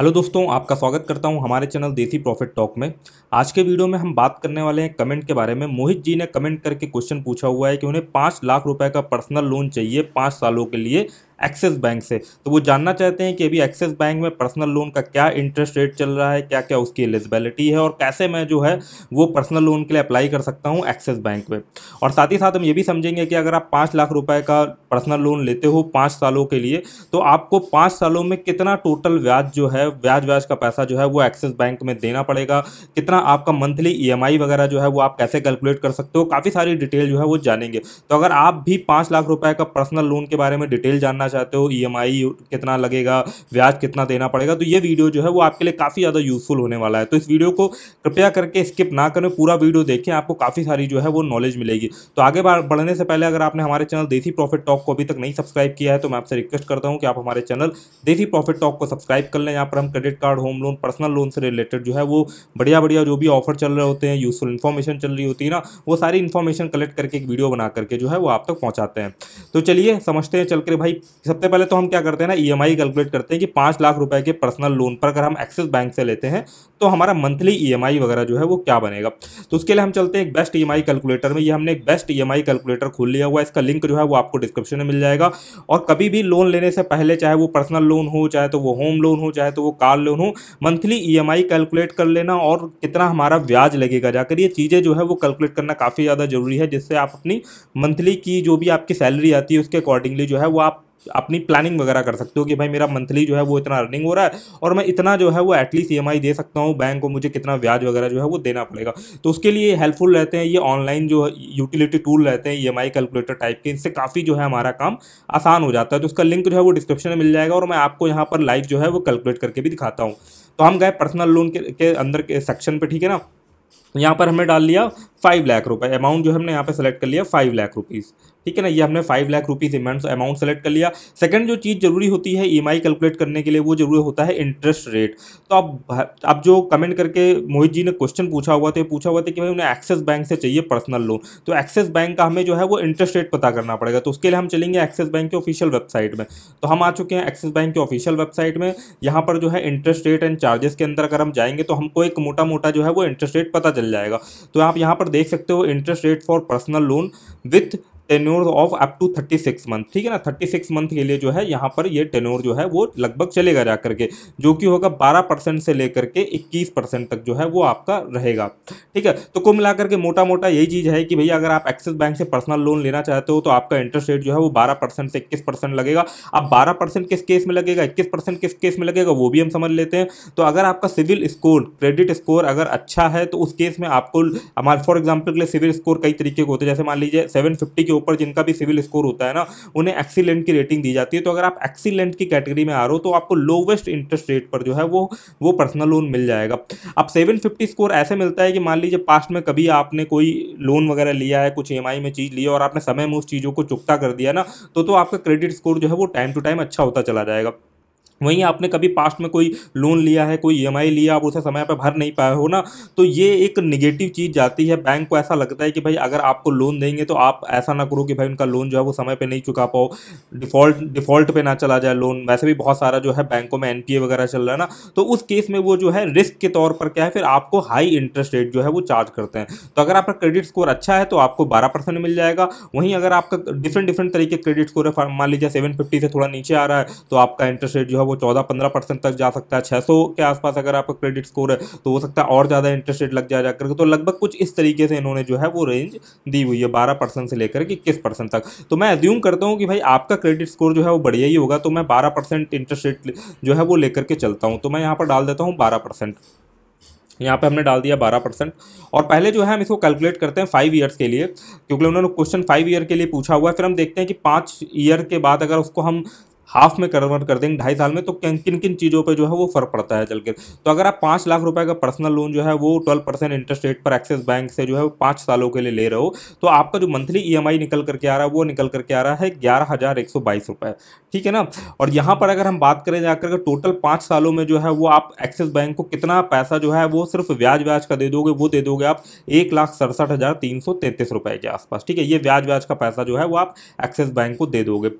hello दोस्तों आपका स्वागत करता हूं हमारे चैनल देसी प्रॉफिट टॉक में आज के वीडियो में हम बात करने वाले हैं कमेंट के बारे में मोहित जी ने कमेंट करके क्वेश्चन पूछा हुआ है कि उन्हें पाँच लाख रुपए का पर्सनल लोन चाहिए पाँच सालों के लिए एक्सिस बैंक से तो वो जानना चाहते हैं कि अभी एक्सिस बैंक में पर्सनल लोन का क्या इंटरेस्ट रेट चल रहा है क्या क्या उसकी एलिजिबिलिटी है और कैसे मैं जो है वो पर्सनल लोन के लिए अप्लाई कर सकता हूँ एक्सिस बैंक में और साथ ही साथ हम ये भी समझेंगे कि अगर आप पाँच लाख रुपये का पर्सनल लोन लेते हो पाँच सालों के लिए तो आपको पाँच सालों में कितना टोटल ब्याज जो है ब्याज ब्याज का पैसा जो है वो एक्सिस बैंक में देना पड़ेगा कितना आपका मंथली ई e वगैरह जो है वो आप कैसे कैलकुलेट कर सकते हो काफ़ी सारी डिटेल जो है वो जानेंगे तो अगर आप भी पाँच लाख रुपये का पर्सनल लोन के बारे में डिटेल जानना चाहते हो ई e कितना लगेगा ब्याज कितना देना पड़ेगा तो ये वीडियो जो है वो आपके लिए काफ़ी ज़्यादा यूज़फुल होने वाला है तो इस वीडियो को कृपया करके स्किप ना करें पूरा वीडियो देखें आपको काफ़ी सारी जो है वो नॉलेज मिलेगी तो आगे बढ़ने से पहले अगर आपने हमारे चैनल देसी प्रॉफिट टॉक को अभी तक नहीं सब्सक्राइब किया है तो मैं आपसे रिक्वेस्ट करता हूँ कि आप हमारे चैनल देसी प्रॉफिट टॉक को सब्सक्राइब कर लें यहाँ पर हम credit card home loan personal loan से रिलेटेड जो है वो बढ़िया बढ़िया जो भी ऑफर चल रहे होते हैं यूज़फुल इन्फॉर्मेशन चल रही होती है ना वो सारी इन्फॉर्मेशन कलेक्ट करके एक वीडियो बना करके जो है वो आप तक पहुँचाते हैं तो चलिए समझते हैं चल कर भाई सबसे पहले तो हम क्या करते हैं ना ई e कैलकुलेट करते हैं कि पाँच लाख रुपए के पर्सनल लोन पर अगर हम एक्सिस बैंक से लेते हैं तो हमारा मंथली ई e वगैरह जो है वो क्या बनेगा तो उसके लिए हम चलते हैं एक बेस्ट ई कैलकुलेटर में ये हमने एक बेस्ट ई कैलकुलेटर खोल लिया हुआ है इसका लिंक जो है वो आपको डिस्क्रिप्शन में मिल जाएगा और कभी भी लोन लेने से पहले चाहे वो पर्सनल लोन हो चाहे तो वो होम लोन हो चाहे तो वो कार लोन हो मंथली ई कैलकुलेट कर लेना और कितना हमारा ब्याज लगेगा जाकर ये चीज़ें जो है वो कैलकुलेट करना काफ़ी ज़्यादा ज़रूरी है जिससे आप अपनी मंथली की जो भी आपकी सैलरी आती है उसके अकॉर्डिंगली जो है वो आप अपनी प्लानिंग वगैरह कर सकते हो कि भाई मेरा मंथली जो है वो इतना अर्निंग हो रहा है और मैं इतना जो है वो एटलीस्ट ई दे सकता हूँ बैंक को मुझे कितना ब्याज वगैरह जो है वो देना पड़ेगा तो उसके लिए हेल्पफुल रहते हैं ये ऑनलाइन जो यूटिलिटी टूल रहते हैं ई कैलकुलेटर टाइप के इससे काफ़ी जो है हमारा काम आसान हो जाता है तो उसका लिंक जो है वो डिस्क्रिप्शन में मिल जाएगा और मैं आपको यहाँ पर लाइव जो है वो कैलकुलेट करके भी दिखाता हूँ तो हम गए पर्सनल लोन के, अंदर के सेक्शन पे ठीक है ना यहाँ पर हमने डाल लिया फाइव लाख रुपए अमाउंट जो हमने यहाँ पे सेलेक्ट कर लिया फाइव लाख रुपीज़ ठीक है ना ये हमने five lakh rupees amount amount select कर लिया सेकंड जो चीज़ जरूरी होती है ईएमआई e कैलकुलेट करने के लिए वो जरूरी होता है इंटरेस्ट रेट तो अब अब जो कमेंट करके मोहित जी ने क्वेश्चन पूछा हुआ था पूछा हुआ था कि भाई उन्हें एक्सिस बैंक से चाहिए पर्सनल लोन तो एक्सिस बैंक का हमें जो है वो इंटरेस्ट रेट पता करना पड़ेगा तो उसके लिए हम चलेंगे एक्सिस बैंक के ऑफिशियल वेबसाइट में तो हम आ चुके हैं एक्सिस बैंक के ऑफिशियल वेबसाइट में यहाँ पर जो है इंटरेस्ट रेट एंड चार्जेस के अंदर अगर हम जाएंगे तो हमको एक मोटा मोटा जो है वो इंटरेस्ट रेट पता चल जाएगा तो आप यहाँ पर देख सकते हो interest rate for personal loan with tenure of up to thirty six month ठीक है ना थर्टी सिक्स मंथ के लिए जो है यहाँ पर ये टेन्योर जो है वो लगभग चलेगा जा करके जो कि होगा बारह परसेंट से लेकर के इक्कीस परसेंट तक जो है वो आपका रहेगा ठीक है तो कुल मिलाकर के मोटा मोटा यही चीज़ है कि भैया अगर आप एक्सिस बैंक से पर्सनल लोन लेना चाहते हो तो आपका इंटरेस्ट रेट जो है वो बारह परसेंट से इक्कीस परसेंट लगेगा अब बारह परसेंट किस केस में लगेगा इक्कीस परसेंट किस केस में लगेगा वो भी हम समझ लेते हैं तो अगर आपका सिविल स्कोर क्रेडिट स्कोर अगर अच्छा है तो उस केस में आपको हमारे फॉर एग्जाम्पल के लिए सिविल स्कोर कई तरीके के होते हैं जैसे मान लीजिए सेवन फिफ्टी के ऊपर जिनका भी सिविल स्कोर होता है ना उन्हें एक्सीलेंट की रेटिंग दी जाती है तो अगर आप एक्सीलेंट की कैटेगरी में आ रहे हो तो आपको लोवेस्ट इंटरेस्ट रेट पर जो है वो वो पर्सनल लोन मिल जाएगा अब सेवन स्कोर ऐसे मिलता है कि मान लीजिए पास्ट में कभी आपने कोई लोन वगैरह लिया है कुछ ई e में चीज़ लिया और आपने समय में उस चीज़ों को चुकता कर दिया ना तो, तो आपका क्रेडिट स्कोर जो है वो टाइम टू टाइम अच्छा होता चला जाएगा वहीं आपने कभी पास्ट में कोई लोन लिया है कोई ई लिया आप उसे समय पर भर नहीं पाए हो ना तो ये एक निगेटिव चीज़ जाती है बैंक को ऐसा लगता है कि भाई अगर आपको लोन देंगे तो आप ऐसा ना करो कि भाई उनका लोन जो है वो समय पर नहीं चुका पाओ डिफ़ॉल्ट डिफ़ॉल्ट पे ना चला जाए लोन वैसे भी बहुत सारा जो है बैंकों में एनपीए वगैरह चल रहा है ना तो उस केस में वो जो है रिस्क के तौर पर क्या है फिर आपको हाई इंटरेस्ट रेट जो है वो चार्ज करते हैं तो अगर आपका क्रेडिट स्कोर अच्छा है तो आपको बारह परसेंट मिल जाएगा वहीं अगर आपका डिफरेंट डिफरेंट तरीके क्रेडिट स्कोर है मान लीजिए सेवन फिफ्टी से थोड़ा नीचे आ रहा है तो आपका इंटरेस्ट रेट जो है वो वो चौदह पंद्रह परसेंट तक जा सकता है छः के आसपास अगर आपका क्रेडिट स्कोर है तो हो सकता है और ज़्यादा इंटरेस्ट रेट लग जाए जाकर तो लगभग कुछ इस तरीके से इन्होंने जो है वो रेंज दी हुई है बारह परसेंट से लेकर कि किस परसेंट तक तो मैं एज्यूम करता हूँ कि भाई आपका क्रेडिट स्कोर जो है वो बढ़िया ही होगा तो मैं बारह परसेंट इंटरेस्ट रेट जो है वो लेकर के चलता हूँ तो मैं यहाँ पर डाल देता हूँ बारह परसेंट यहाँ पे हमने डाल दिया बारह परसेंट और पहले जो है हम इसको कैलकुलेट करते हैं फाइव ईयर्स के लिए क्योंकि उन्होंने क्वेश्चन फाइव ईयर के लिए पूछा हुआ है फिर हम देखते हैं कि पाँच ईयर के बाद अगर उसको हम हाफ में कन्वर्ट कर देंगे ढाई साल में तो किन किन चीज़ों पर जो है वो फर्क पड़ता है चल के तो अगर आप पाँच लाख रुपए का पर्सनल लोन जो है वो ट्वेल्व परसेंट इंटरेस्ट रेट पर एक्सिस बैंक से जो है वो पाँच सालों के लिए ले रहे हो तो आपका जो मंथली ई निकल करके आ रहा है वो निकल करके आ रहा है ग्यारह हज़ार एक सौ बाईस ठीक है ना और यहाँ पर अगर हम बात करें जाकर के टोटल पाँच सालों में जो है वो आप एक्सिस बैंक को कितना पैसा जो है वो सिर्फ ब्याज व्याज का दे दोगे वो दे दोगे आप एक लाख सड़सठ हज़ार तीन सौ तैंतीस रुपये के आसपास ठीक है ये ब्याज व्याज का पैसा जो है वो आप एक्सिस बैंक को दे दोगे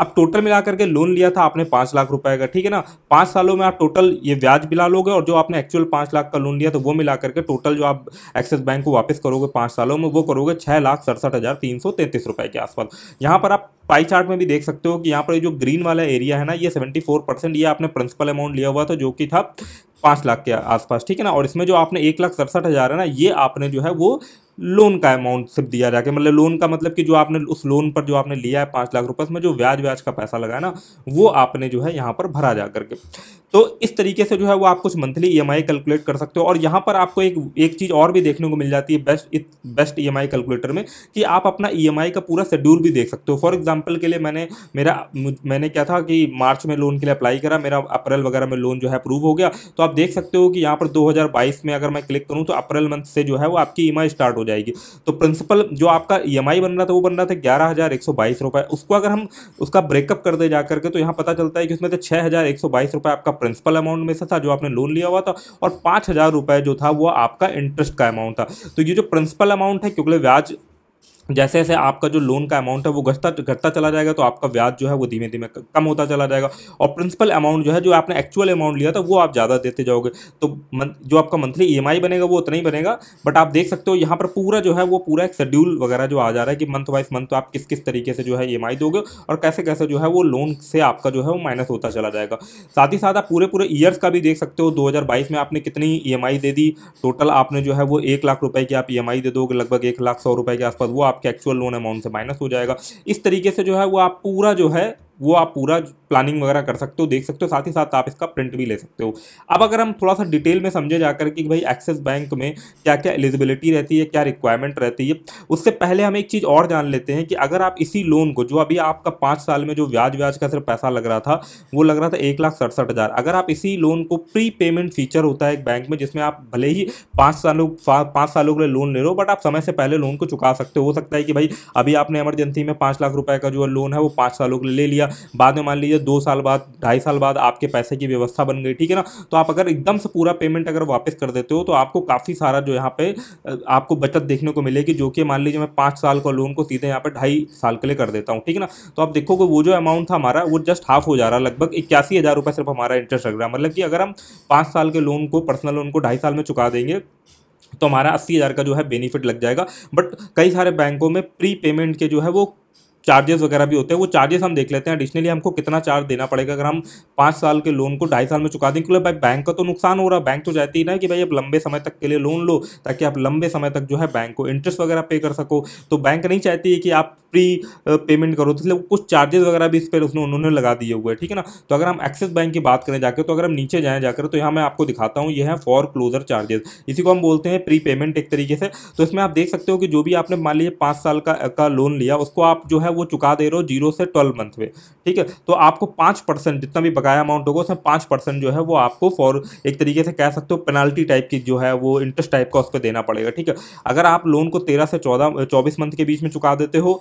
अब टोटल मिला करके लोन लिया था आपने पाँच लाख रुपए का ठीक है ना पाँच सालों में आप टोटल ये ब्याज मिला लोगे और जो आपने एक्चुअल पांच लाख का लोन लिया था वो मिला करके टोटल जो आप एक्सिस बैंक को वापस करोगे पाँच सालों में वो करोगे छह लाख सड़सठ हज़ार तीन सौ तैंतीस रुपए के आसपास यहाँ पर आप पाई चार्ट में भी देख सकते हो कि यहाँ पर जो ग्रीन वाला एरिया है ना ये सेवेंटी फोर परसेंट ये आपने प्रिंसिपल अमाउंट लिया हुआ था जो कि था पाँच लाख के आसपास ठीक है ना और इसमें जो आपने एक लाख सड़सठ हज़ार है ना ये आपने जो है वो लोन का अमाउंट सिर्फ दिया जाके मतलब लोन का मतलब कि जो आपने उस लोन पर जो आपने लिया है पाँच लाख रुपये उसमें जो ब्याज ब्याज का पैसा लगा ना वो आपने जो है यहाँ पर भरा जा करके तो इस तरीके से जो है वो आप कुछ मंथली ई कैलकुलेट कर सकते हो और यहाँ पर आपको एक एक चीज़ और भी देखने को मिल जाती है बेस्ट बेस्ट ई कैलकुलेटर में कि आप अपना ई का पूरा शेड्यूल भी देख सकते हो फॉर एग्जाम्पल के लिए मैंने मेरा मैंने क्या था कि मार्च में लोन के लिए अप्लाई करा मेरा अप्रैल वगैरह में लोन जो है अप्रूव हो गया तो आप देख सकते हो कि यहाँ पर दो में अगर मैं क्लिक करूँ तो अप्रैल मंथ से जो है वो आपकी ई स्टार्ट हो जाएगी तो प्रिंसिपल जो आपका ई e बन रहा था वो बन रहा था ग्यारह हज़ार एक सौ बाईस रुपये उसको अगर हम उसका ब्रेकअप कर दे जा करके तो यहाँ पता चलता है कि उसमें से छः हज़ार एक सौ बाईस रुपये आपका प्रिंसिपल अमाउंट में से था जो आपने लोन लिया हुआ था और पाँच हज़ार रुपये जो था वो आपका इंटरेस्ट का अमाउंट था तो ये जो प्रिंसिपल अमाउंट है क्योंकि ब्याज जैसे जैसे आपका जो लोन का अमाउंट है वो घटता घटता चला जाएगा तो आपका ब्याज जो है वो धीमे धीमे कम होता चला जाएगा और प्रिंसिपल अमाउंट जो है जो आपने एक्चुअल अमाउंट लिया था वो आप ज़्यादा देते जाओगे तो मन, जो आपका मंथली ई e बनेगा वो उतना ही बनेगा बट आप देख सकते हो यहाँ पर पूरा जो है वो पूरा एक शेड्यूल वगैरह जो आ जा रहा है कि मंथ वाइज मंथ आप किस किस तरीके से जो है ई e दोगे और कैसे कैसे जो है वो लोन से आपका जो है वो माइनस होता चला जाएगा साथ ही साथ आप पूरे पूरे ईयर्स का भी देख सकते हो दो में आपने कितनी ई e दे दी टोटल आपने जो है वो एक लाख रुपये की आप ई दे दोगे लगभग एक लाख सौ रुपये के आसपास वो आप आपके एक्चुअल लोन अमाउंट से माइनस हो जाएगा इस तरीके से जो है वो आप पूरा जो है वो आप पूरा प्लानिंग वगैरह कर सकते हो देख सकते हो साथ ही साथ आप इसका प्रिंट भी ले सकते हो अब अगर हम थोड़ा सा डिटेल में समझे जाकर कि भाई एक्सिस बैंक में क्या क्या एलिजिबिलिटी रहती है क्या रिक्वायरमेंट रहती है उससे पहले हम एक चीज़ और जान लेते हैं कि अगर आप इसी लोन को जो अभी आपका पाँच साल में जो व्याज व्याज का सिर्फ पैसा लग रहा था वो लग रहा था एक लाख सड़सठ हज़ार अगर आप इसी लोन को प्री पेमेंट फीचर होता है एक बैंक में जिसमें आप भले ही पाँच सालों पाँच सालों के लिए लोन ले रहे हो बट आप समय से पहले लोन को चुका सकते हो सकता है कि भाई अभी आपने एमरजेंसी में पाँच लाख रुपये का जो लोन है वो पाँच सालों के लिए ले लिया गया बाद में मान लीजिए दो साल बाद ढाई साल बाद आपके पैसे की व्यवस्था बन गई ठीक है ना तो आप अगर एकदम से पूरा पेमेंट अगर वापस कर देते हो तो आपको काफ़ी सारा जो यहाँ पे आपको बचत देखने को मिलेगी जो कि मान लीजिए मैं पाँच साल का लोन को सीधे यहाँ पर ढाई साल के लिए कर देता हूँ ठीक है ना तो आप देखोगे वो जो अमाउंट था हमारा वो जस्ट हाफ हो जा रहा लगभग इक्यासी सिर्फ हमारा इंटरेस्ट लग रहा है मतलब कि अगर हम पाँच साल के लोन को पर्सनल लोन को ढाई साल में चुका देंगे तो हमारा अस्सी हज़ार का जो है बेनिफिट लग जाएगा बट कई सारे बैंकों में प्री पेमेंट के जो है वो चार्जेस वगैरह भी होते हैं वो चार्जेस हम देख लेते हैं एडिशनली हमको कितना चार्ज देना पड़ेगा अगर हम पाँच साल के लोन को ढाई साल में चुका दें क्योंकि भाई बैंक का तो नुकसान हो रहा है बैंक तो चाहती है ना कि भाई आप लंबे समय तक के लिए लोन लो ताकि आप लंबे समय तक जो है बैंक को इंटरेस्ट वगैरह पे कर सको तो बैंक नहीं चाहती है कि आप प्री पेमेंट करो तो इसलिए कुछ चार्जेस वगैरह भी इस पर उसने उन्होंने लगा दिए हुए ठीक है ना तो अगर हम एक्सिस बैंक की बात करें जाकर तो अगर हम नीचे जाएँ जाकर तो यहाँ मैं आपको दिखाता हूँ ये है फॉर क्लोजर चार्जेस इसी को हम बोलते हैं प्री पेमेंट एक तरीके से तो इसमें आप देख सकते हो कि जो भी आपने मान लीजिए पाँच साल का का लोन लिया उसको आप जो है वो चुका दे रहे हो जीरो से ट्वेल्व मंथ में ठीक है तो आपको पाँच परसेंट जितना भी बकाया अमाउंट होगा उसमें पाँच परसेंट जो है वो आपको फॉर एक तरीके से कह सकते हो पेनाल्टी टाइप की जो है वो इंटरेस्ट टाइप का उस पर देना पड़ेगा ठीक है अगर आप लोन को तेरह से चौदह चौबीस मंथ के बीच में चुका देते हो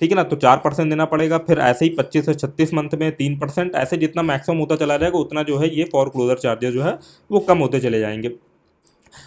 ठीक है ना तो चार परसेंट देना पड़ेगा फिर ऐसे ही पच्चीस से छत्तीस मंथ में तीन परसेंट ऐसे जितना मैक्सिमम होता चला जाएगा उतना जो है ये फॉर क्लोजर चार्जेस जो है वो कम होते चले जाएंगे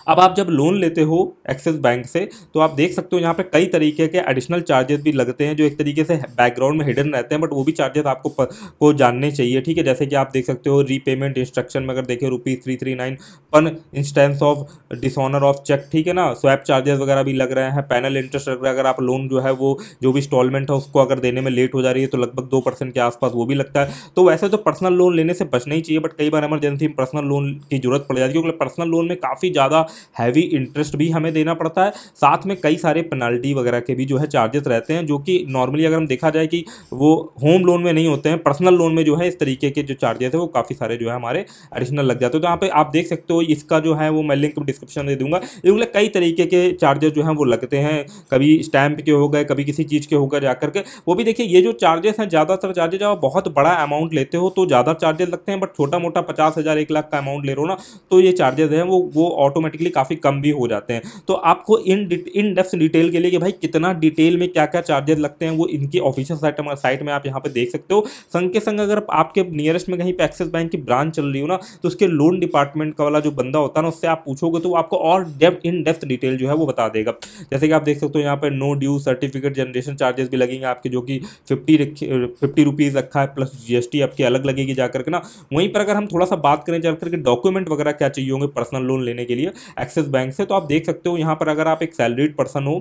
अब आप जब लोन लेते हो एक्सिस बैंक से तो आप देख सकते हो यहाँ पे कई तरीके के एडिशनल चार्जेस भी लगते हैं जो एक तरीके से बैकग्राउंड में हिडन रहते हैं बट वो भी चार्जेस आपको पर, को जानने चाहिए ठीक है जैसे कि आप देख सकते हो रीपेमेंट इंस्ट्रक्शन में अगर देखें रुपीज़ थ्री थ्री नाइन पर instance of dishonour of cheque ठीक है ना स्वैप चार्जेस वगैरह भी लग रहे हैं पैनल इंटरेस्ट लग रहा है अगर आप लोन जो है वो जो भी इंस्टॉलमेंट है उसको अगर देने में लेट हो जा रही है तो लगभग दो परसेंट के आसपास वो भी लगता है तो वैसे तो पर्सनल लोन लेने से बचना ही चाहिए बट कई बार इमरजेंसी में पर्सनल लोन की जरूरत पड़ जाती है क्योंकि पर्सनल लोन में काफ़ी ज़्यादा ज़्यादा हैवी इंटरेस्ट भी हमें देना पड़ता है साथ में कई सारे पेनल्टी वगैरह के भी जो है चार्जेस रहते हैं जो कि नॉर्मली अगर हम देखा जाए कि वो होम लोन में नहीं होते हैं पर्सनल लोन में जो है इस तरीके के जो चार्जेस हैं वो काफ़ी सारे जो है हमारे एडिशनल लग जाते हैं तो यहाँ पर आप देख सकते हो इसका जो है वो मैं लिंक डिस्क्रिप्शन दे दूँगा इसलिए कई तरीके के चार्जेस जो हैं वो लगते हैं कभी स्टैम्प के हो गए कभी किसी चीज़ के होगा जा करके वो भी देखिए ये जो चार्जेस हैं ज़्यादातर चार्जेज जब बहुत बड़ा अमाउंट लेते हो तो ज़्यादा चार्जेस लगते हैं बट छोटा मोटा पचास हज़ार एक लाख का अमाउंट ले रहे हो ना तो ये चार्जेस हैं वो वो ऑटोमेटिक ऑटोमेटिकली काफ़ी कम भी हो जाते हैं तो आपको इन इन डेप्स डिटेल के लिए कि भाई कितना डिटेल में क्या क्या चार्जेस लगते हैं वो इनकी ऑफिशियल साइट साइट में आप यहाँ पर देख सकते हो संग के संग अगर आपके नियरेस्ट में कहीं पर एक्सिस बैंक की ब्रांच चल रही हो ना तो उसके लोन डिपार्टमेंट का वाला जो बंदा होता है ना उससे आप पूछोगे तो आपको और डेप इन डेप्थ डिटेल जो है वो बता देगा जैसे कि आप देख सकते हो यहाँ पर no due certificate generation charges भी लगेंगे आपके जो कि फिफ्टी फिफ्टी रुपीज़ रखा है प्लस जीएसटी आपकी अलग लगेगी जाकर के ना वहीं पर अगर हम थोड़ा सा बात करें जाकर के डॉक्यूमेंट वगैरह क्या चाहिए होंगे पर्सनल लोन लेने के लिए एक्सिस बैंक से तो आप देख सकते हो यहाँ पर अगर आप एक सैलरीड पर्सन हो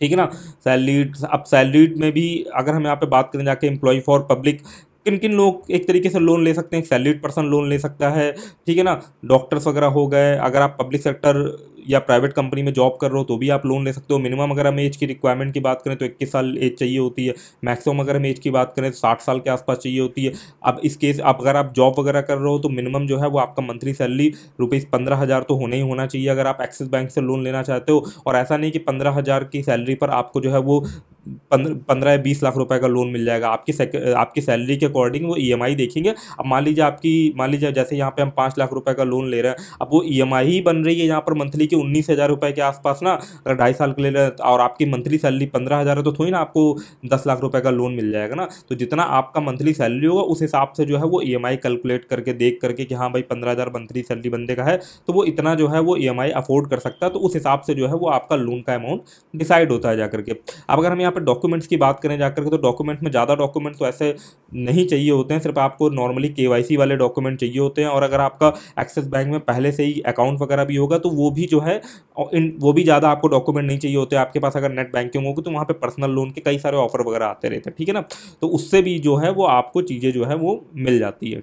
ठीक है ना सैलरीड अब सैलरीड में भी अगर हम यहाँ पे बात करें जाके एम्प्लॉय फॉर पब्लिक किन किन लोग एक तरीके से लोन ले सकते हैं एक सैलरीड पर्सन लोन ले सकता है ठीक है ना डॉक्टर्स वगैरह हो गए अगर आप पब्लिक सेक्टर या प्राइवेट कंपनी में जॉब कर रहे हो तो भी आप लोन ले सकते हो मिनिमम अगर हम एज की रिक्वायरमेंट की बात करें तो इक्कीस साल एज चाहिए होती है मैक्सिमम अगर हम एज की बात करें तो साठ साल के आसपास चाहिए होती है अब इस केस आप अगर आप जॉब वगैरह कर रहे हो तो मिनिमम जो है वो आपका मंथली सैलरी रुपीज़ पंद्रह हज़ार तो होना ही होना चाहिए अगर आप एक्सिस बैंक से लोन लेना चाहते हो और ऐसा नहीं कि पंद्रह हज़ार की सैलरी पर आपको जो है वो पंद्रह या बीस लाख रुपए का लोन मिल जाएगा आपकी आपकी सैलरी के अकॉर्डिंग वो ईएमआई e देखेंगे अब मान लीजिए आपकी मान लीजिए जैसे यहाँ पे हम पाँच लाख रुपए का लोन ले रहे हैं अब वो ईएमआई e ही बन रही है यहाँ पर मंथली के उन्नीस हज़ार रुपये के आसपास ना अगर ढाई साल के ले लिए तो और आपकी मंथली सैलरी पंद्रह हज़ार है तो थोड़ी ना आपको दस लाख रुपये का लोन मिल जाएगा ना तो जितना आपका मंथली सैलरी होगा उस हिसाब से जो है वो ई e कैलकुलेट करके देख करके कि हाँ भाई पंद्रह हज़ार मंथली सैलरी बंदे का है तो वो इतना जो है वो ई e अफोर्ड कर सकता है तो उस हिसाब से जो है वो आपका लोन का अमाउंट डिसाइड होता है जाकर के अब अगर हम यहाँ पर डॉक्यूमेंट्स की बात करें जाकर के तो डॉक्यूमेंट में ज़्यादा डॉक्यूमेंट्स तो ऐसे नहीं चाहिए होते हैं सिर्फ आपको नॉर्मली के वाले डॉक्यूमेंट चाहिए होते हैं और अगर आपका एक्सिस बैंक में पहले से ही अकाउंट वगैरह भी होगा तो वो भी जो है इन वो भी ज़्यादा आपको डॉक्यूमेंट नहीं चाहिए होते आपके पास अगर नेट बैंकिंग होगी तो वहाँ पे पर्सनल लोन के कई सारे ऑफर वगैरह आते रहते हैं ठीक है ना तो उससे भी जो है वो आपको चीज़ें जो है वो मिल जाती है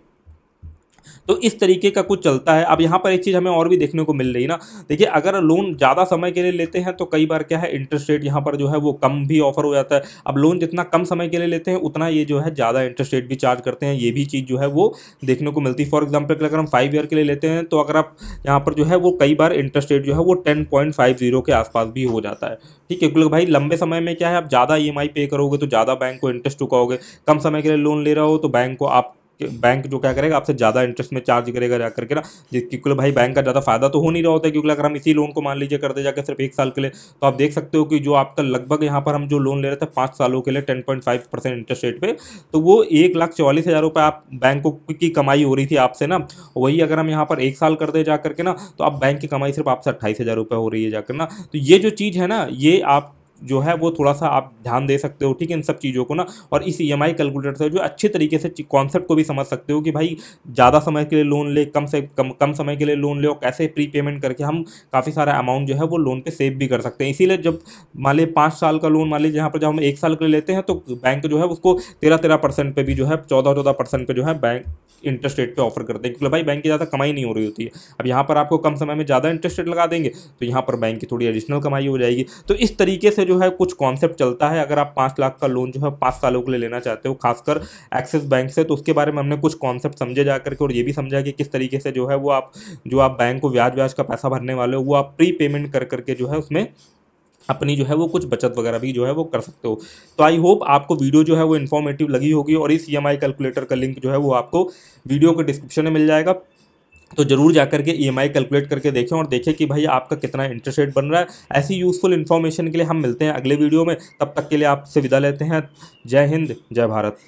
तो इस तरीके का कुछ चलता है अब यहाँ पर एक चीज़ हमें और भी देखने को मिल रही ना देखिए अगर लोन ज़्यादा समय के लिए लेते हैं तो कई बार क्या है इंटरेस्ट रेट यहाँ पर जो है वो कम भी ऑफर हो जाता है अब लोन जितना कम समय के लिए लेते हैं उतना ये जो है ज़्यादा इंटरेस्ट रेट भी चार्ज करते हैं ये भी चीज़ जो है वो देखने को मिलती है फॉर एग्जाम्पल अगर हम फाइव ईयर के लिए लेते हैं तो अगर आप यहाँ पर जो है वो कई बार इंटरेस्ट रेट जो है वो टेन पॉइंट फाइव जीरो के आसपास भी हो जाता है ठीक है क्योंकि भाई लंबे समय में क्या है आप ज़्यादा ई e पे करोगे तो ज़्यादा बैंक को इंटरेस्ट चुकाओगे कम समय के लिए लोन ले रहे हो तो बैंक को आप बैंक जो क्या करेगा आपसे ज़्यादा इंटरेस्ट में चार्ज करेगा जा करके ना क्योंकि भाई बैंक का ज़्यादा फायदा तो हो नहीं रहा होता है क्योंकि अगर हम इसी लोन को मान लीजिए कर दे जाकर सिर्फ एक साल के लिए तो आप देख सकते हो कि जो आपका लगभग यहाँ पर हम जो लोन ले रहे थे पाँच सालों के लिए ten point five percent interest rate पे तो वो एक लाख चौवालीस हज़ार रुपये आप बैंक की कमाई हो रही थी आपसे ना वही अगर हम यहाँ पर एक साल कर दे जा करके ना तो आप बैंक की कमाई सिर्फ आपसे अट्ठाईस हज़ार रुपये हो रही है जाकर ना तो ये जो चीज़ है ना ये आप जो है वो थोड़ा सा आप ध्यान दे सकते हो ठीक है इन सब चीज़ों को ना और इस ई एम आई कैलकुलेटर से जो अच्छे तरीके से कॉन्सेप्ट को भी समझ सकते हो कि भाई ज़्यादा समय के लिए लोन ले कम से कम कम समय के लिए लोन ले और कैसे प्री पेमेंट करके हम काफ़ी सारा अमाउंट जो है वो लोन पे सेव भी कर सकते हैं इसीलिए जब मान ली पाँच साल का लोन मान ली जहाँ पर जब हम एक साल के लिए लेते हैं तो बैंक जो है उसको तेरह तेरह परसेंट पर भी जो है चौदह चौदह परसेंट पर जो है बैंक इंटरेस्ट रेट पे ऑफर करते हैं क्योंकि भाई बैंक की ज़्यादा कमाई नहीं हो रही होती है अब यहाँ पर आपको कम समय में ज़्यादा इंटरेस्ट रेट लगा देंगे तो यहाँ पर बैंक की थोड़ी एडिशनल कमाई हो जाएगी तो इस तरीके से जो है कुछ कॉन्सेप्ट चलता है अगर आप पाँच लाख का लोन जो है पाँच सालों के लिए लेना चाहते हो खासकर एक्सिस बैंक से तो उसके बारे में हमने कुछ कॉन्सेप्ट समझे जा करके और ये भी समझा कि किस तरीके से जो है वो आप जो आप बैंक को ब्याज व्याज का पैसा भरने वाले हो वो आप प्री पेमेंट कर करके जो है उसमें अपनी जो है वो कुछ बचत वगैरह भी जो है वो कर सकते हो तो आई होप आपको वीडियो जो है वो इन्फॉर्मेटिव लगी होगी और इस ई e कैलकुलेटर का लिंक जो है वो आपको वीडियो के डिस्क्रिप्शन में मिल जाएगा तो जरूर जाकर के ईएमआई e कैलकुलेट करके देखें और देखें कि भाई आपका कितना इंटरेस्ट रेट बन रहा है ऐसी यूज़फुल इन्फॉर्मेशन के लिए हम मिलते हैं अगले वीडियो में तब तक के लिए आपसे विदा लेते हैं जय हिंद जय भारत